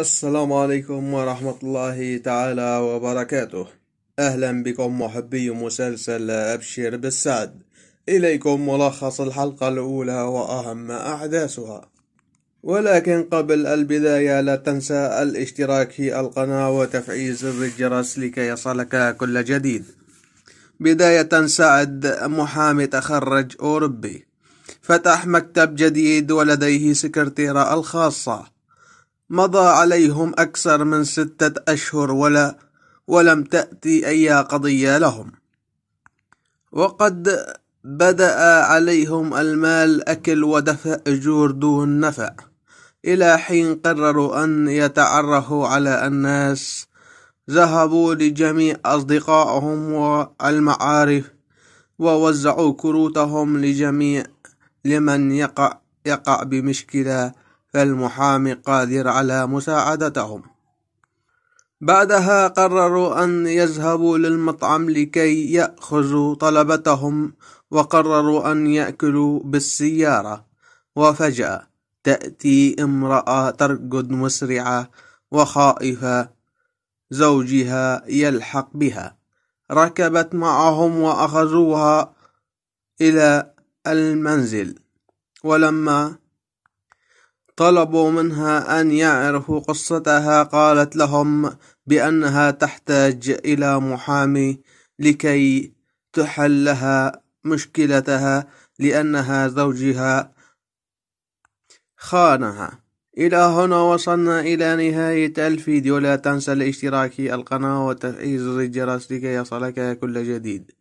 السلام عليكم ورحمة الله تعالى وبركاته أهلا بكم محبي مسلسل أبشر بالسعد إليكم ملخص الحلقة الأولى وأهم أحداثها ولكن قبل البداية لا تنسى الاشتراك في القناة وتفعيل زر الجرس لكي يصلك كل جديد بداية سعد محامي تخرج أوروبي فتح مكتب جديد ولديه سكرتيرة الخاصة مضى عليهم أكثر من ستة أشهر ولا ولم تأتي أي قضية لهم وقد بدأ عليهم المال أكل ودفع أجور دون نفع إلى حين قرروا أن يتعرفوا على الناس ذهبوا لجميع أصدقائهم والمعارف ووزعوا كروتهم لجميع لمن يقع, يقع بمشكلة فالمحامي قادر على مساعدتهم بعدها قرروا أن يذهبوا للمطعم لكي يأخذوا طلبتهم وقرروا أن يأكلوا بالسيارة وفجأة تأتي امرأة ترقد مسرعة وخائفة زوجها يلحق بها ركبت معهم وأخذوها إلى المنزل ولما طلبوا منها أن يعرفوا قصتها قالت لهم بأنها تحتاج إلى محامي لكي تحل لها مشكلتها لأنها زوجها خانها إلى هنا وصلنا إلى نهاية الفيديو لا تنسى الاشتراك في القناة وتفعيل زر الجرس لكي يصلك كل جديد